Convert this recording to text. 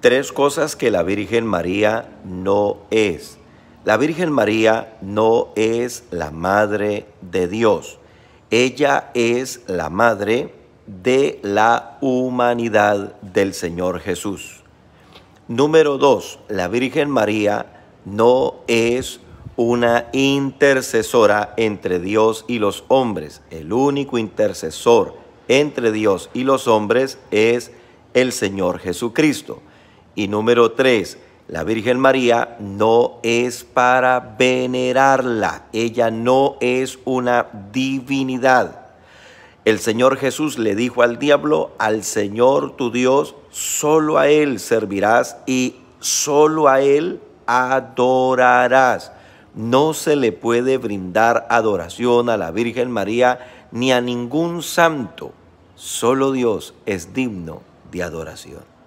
Tres cosas que la Virgen María no es. La Virgen María no es la Madre de Dios. Ella es la Madre de la humanidad del Señor Jesús. Número dos, la Virgen María no es una intercesora entre Dios y los hombres. El único intercesor entre Dios y los hombres es el Señor Jesucristo. Y número tres, la Virgen María no es para venerarla, ella no es una divinidad. El Señor Jesús le dijo al diablo, al Señor tu Dios, solo a Él servirás y solo a Él adorarás. No se le puede brindar adoración a la Virgen María ni a ningún santo. Solo Dios es digno de adoración.